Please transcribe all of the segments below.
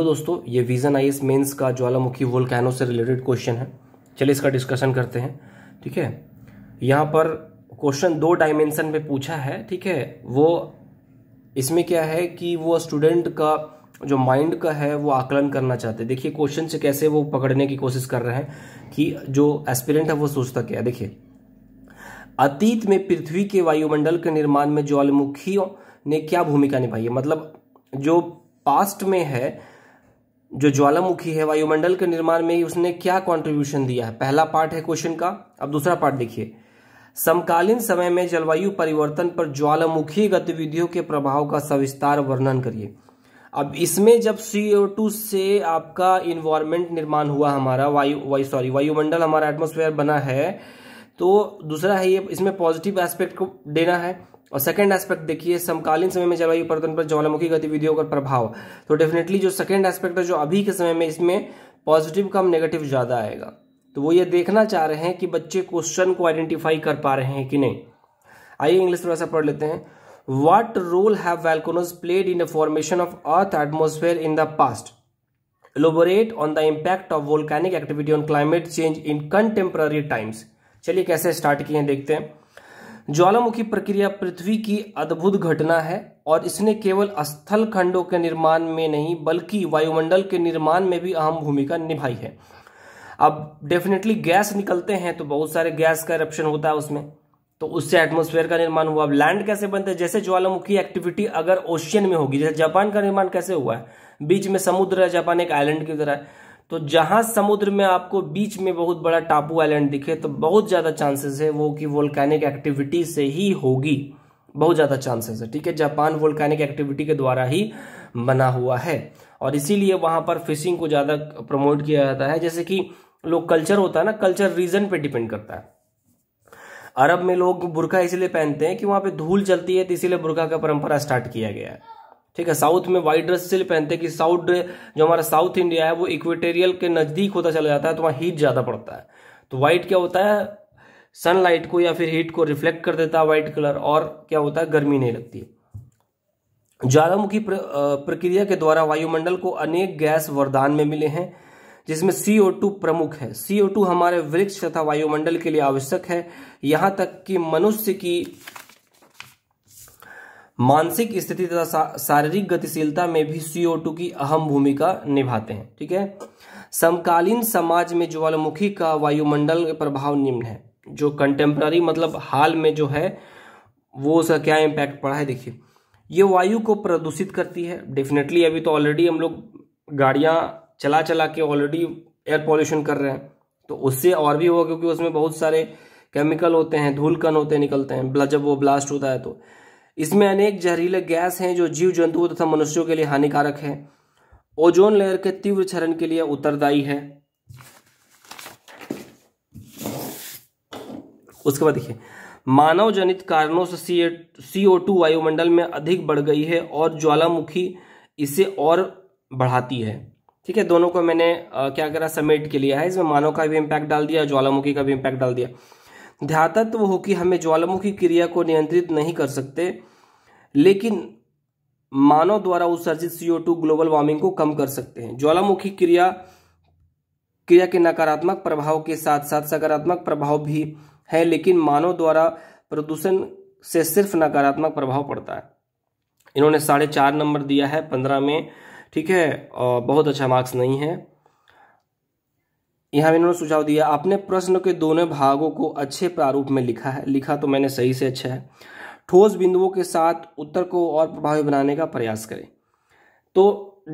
तो दोस्तों ये विजन आई एस मेन्स का ज्वालामुखी वोल्कानो से रिलेटेड क्वेश्चन है चलिए इसका डिस्कशन करते हैं ठीक है यहाँ पर क्वेश्चन दो डायमेंशन में पूछा है ठीक है वो इसमें क्या है कि वो स्टूडेंट का जो माइंड का है वो आकलन करना चाहते हैं देखिए क्वेश्चन से कैसे वो पकड़ने की कोशिश कर रहे हैं कि जो एस्पिरेंट है वो सोचता क्या है देखिए अतीत में पृथ्वी के वायुमंडल के निर्माण में ज्वालामुखियों ने क्या भूमिका निभाई है मतलब जो पास्ट में है जो ज्वालामुखी है वायुमंडल के निर्माण में उसने क्या कंट्रीब्यूशन दिया है पहला पार्ट है क्वेश्चन का अब दूसरा पार्ट देखिए समकालीन समय में जलवायु परिवर्तन पर ज्वालामुखी गतिविधियों के प्रभाव का सविस्तार वर्णन करिए अब इसमें जब टू से आपका इन्वायरमेंट निर्माण हुआ हमारा वायु वायु सॉरी वायुमंडल हमारा एटमोस्फेयर बना है तो दूसरा है ये इसमें पॉजिटिव एस्पेक्ट को देना है और सेकंड एस्पेक्ट देखिए समकालीन समय में जलवायु परिवर्तन पर ज्वालामुखी गतिविधियों का प्रभाव तो डेफिनेटली जो सेकंड एस्पेक्ट है जो अभी के समय में इसमें पॉजिटिव कम नेगेटिव ज़्यादा आएगा तो वो ये देखना चाह रहे हैं कि बच्चे क्वेश्चन को आइडेंटिफाई कर पा रहे हैं कि नहीं आइए इंग्लिश थोड़ा सा पढ़ लेते हैं what role have volcanoes played in the formation of earth atmosphere in the past elaborate on the impact of volcanic activity on climate change in contemporary times चलिए कैसे स्टार्ट किए हैं देखते हैं ज्वालामुखी प्रक्रिया पृथ्वी की अद्भुत घटना है और इसने केवल स्थल खंडों के निर्माण में नहीं बल्कि वायुमंडल के निर्माण में भी अहम भूमिका निभाई है अब डेफिनेटली गैस निकलते हैं तो बहुत सारे गैस का रप्शन होता है उसमें तो उससे एटमोस्फेयर का निर्माण हुआ अब लैंड कैसे बनते हैं जैसे ज्वालामुखी एक्टिविटी अगर ओशियन में होगी जैसे जापान का निर्माण कैसे हुआ है बीच में समुद्र है जापान एक आइलैंड की तरह है तो जहां समुद्र में आपको बीच में बहुत बड़ा टापू आइलैंड दिखे तो बहुत ज्यादा चांसेस है वो कि वोल्कैनिक एक्टिविटी से ही होगी बहुत ज्यादा चांसेस है ठीक है जापान वोल्कैनिक एक्टिविटी के द्वारा ही बना हुआ है और इसीलिए वहां पर फिशिंग को ज्यादा प्रमोट किया जाता है जैसे कि लोग कल्चर होता है ना कल्चर रीजन पर डिपेंड करता है अरब में लोग बुरखा इसलिए पहनते हैं कि वहां पे धूल चलती है तो इसीलिए बुरखा का परंपरा स्टार्ट किया गया है ठीक है साउथ में वाइट ड्रेस इसलिए पहनते कि साउथ जो हमारा साउथ इंडिया है वो इक्वेटेरियल के नज़दीक होता चला जाता है तो वहाँ हीट ज़्यादा पड़ता है तो व्हाइट क्या होता है सनलाइट को या फिर हीट को रिफ्लेक्ट कर देता है व्हाइट कलर और क्या होता है गर्मी नहीं लगती है ज्वालामुखी प्र, प्रक्रिया के द्वारा वायुमंडल को अनेक गैस वरदान में मिले हैं जिसमें CO2 प्रमुख है CO2 हमारे वृक्ष तथा वायुमंडल के लिए आवश्यक है यहां तक कि मनुष्य की मानसिक स्थिति तथा शारीरिक गतिशीलता में भी सीओ टू की अहम भूमिका निभाते हैं ठीक है समकालीन समाज में ज्वालामुखी का वायुमंडल प्रभाव निम्न है जो कंटेम्प्ररी मतलब हाल में जो है वो उसका क्या इम्पैक्ट पड़ा है देखिए ये वायु को प्रदूषित करती है डेफिनेटली अभी तो ऑलरेडी हम लोग गाड़ियाँ चला चला के ऑलरेडी एयर पॉल्यूशन कर रहे हैं तो उससे और भी होगा क्योंकि उसमें बहुत सारे केमिकल होते हैं धूल कण होते हैं निकलते हैं जब वो ब्लास्ट होता है तो इसमें अनेक जहरीले गैस हैं जो जीव जंतुओं तथा मनुष्यों के लिए हानिकारक है ओजोन लेयर के तीव्र क्षरण के लिए उत्तरदायी है उसके बाद देखिए मानव जनित कारणों से सी सीओ ओ टू वायुमंडल में अधिक बढ़ गई है और ज्वालामुखी इसे और बढ़ाती है ठीक है दोनों को मैंने आ, क्या करा समेट के लिया है इसमें मानव का भी इम्पैक्ट डाल दिया ज्वालामुखी का भी इम्पैक्ट डाल दिया ध्यातत्व हो कि हमें ज्वालामुखी क्रिया को नियंत्रित नहीं कर सकते लेकिन मानव द्वारा उत्सर्जित सीओ टू ग्लोबल वार्मिंग को कम कर सकते हैं ज्वालामुखी क्रिया क्रिया के नकारात्मक प्रभाव के साथ साथ सकारात्मक प्रभाव भी है लेकिन मानव द्वारा प्रदूषण से सिर्फ नकारात्मक प्रभाव पड़ता है इन्होंने साढ़े चार नंबर दिया है पंद्रह में ठीक है और बहुत अच्छा मार्क्स नहीं है यहाँ इन्होंने सुझाव दिया आपने प्रश्न के दोनों भागों को अच्छे प्रारूप में लिखा है लिखा तो मैंने सही से अच्छा है ठोस बिंदुओं के साथ उत्तर को और प्रभावी बनाने का प्रयास करें तो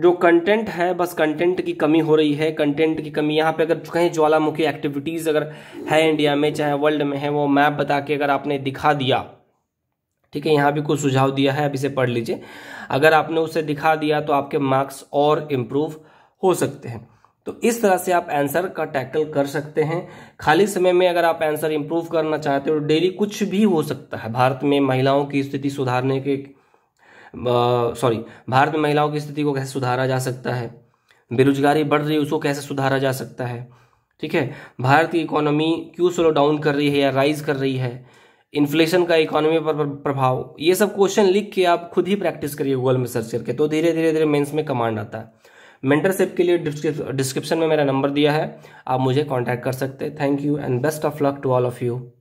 जो कंटेंट है बस कंटेंट की कमी हो रही है कंटेंट की कमी यहाँ पे अगर कहीं ज्वालामुखी एक्टिविटीज़ अगर है इंडिया में चाहे वर्ल्ड में है वो मैप बता के अगर आपने दिखा दिया ठीक है यहाँ भी कुछ सुझाव दिया है अब इसे पढ़ लीजिए अगर आपने उसे दिखा दिया तो आपके मार्क्स और इम्प्रूव हो सकते हैं तो इस तरह से आप आंसर का टैकल कर सकते हैं खाली समय में अगर आप आंसर इंप्रूव करना चाहते हो डेली तो कुछ भी हो सकता है भारत में महिलाओं की स्थिति सुधारने के सॉरी भारत में महिलाओं की स्थिति को कैसे सुधारा जा सकता है बेरोजगारी बढ़ रही है उसको कैसे सुधारा जा सकता है ठीक है भारत की इकोनॉमी क्यों स्लो डाउन कर रही है या राइज कर रही है इन्फ्लेशन का इकोनॉमी पर प्रभाव ये सब क्वेश्चन लिख के आप खुद ही प्रैक्टिस करिए गूगल में सर्च करके तो धीरे धीरे धीरे मेंस में कमांड आता है मेंटरशिप के लिए डिस्क्रिप्शन में मेरा नंबर दिया है आप मुझे कॉन्टैक्ट कर सकते हैं thank you and best of luck to all of you